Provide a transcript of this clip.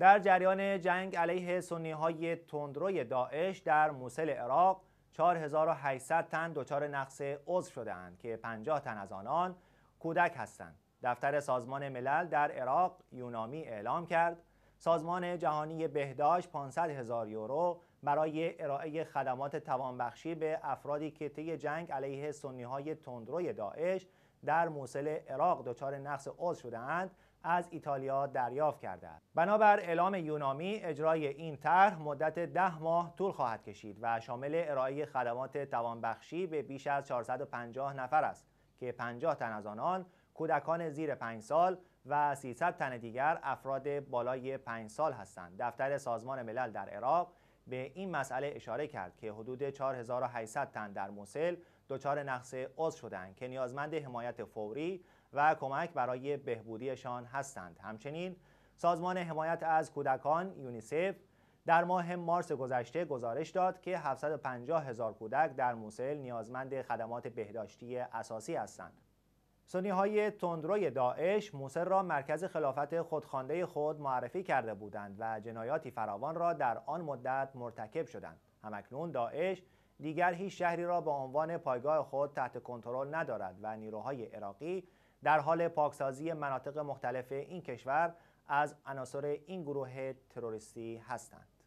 در جریان جنگ علیه سنی های تندروی داعش در موسل عراق 4800 تن دچار نقص عضو شدهاند که 50 تن از آنان کودک هستند. دفتر سازمان ملل در عراق یونامی اعلام کرد سازمان جهانی بهداشت 500 هزار یورو برای ارائه خدمات توانبخشی به افرادی که طی جنگ علیه سنی های تندروی داعش در موسل عراق دچار نقص عضو شدهاند از ایتالیا دریافت کرده است بنابر اعلام یونامی اجرای این طرح مدت ده ماه طول خواهد کشید و شامل ارائه خدمات توانبخشی به بیش از 450 نفر است که 50 تن از آنان کودکان زیر 5 سال و 300 تن دیگر افراد بالای 5 سال هستند دفتر سازمان ملل در عراق به این مسئله اشاره کرد که حدود 4800 تن در موسل دچار نقص عضو شدند که نیازمند حمایت فوری و کمک برای بهبودیشان هستند همچنین سازمان حمایت از کودکان یونیسف در ماه مارس گذشته گزارش داد که 750 هزار کودک در موسل نیازمند خدمات بهداشتی اساسی هستند سنی های تندروی داعش موسر را مرکز خلافت خودخوانده خود معرفی کرده بودند و جنایاتی فراوان را در آن مدت مرتکب شدند. همکنون داعش دیگر هیچ شهری را به عنوان پایگاه خود تحت کنترل ندارد و نیروهای عراقی در حال پاکسازی مناطق مختلف این کشور از عناصر این گروه تروریستی هستند.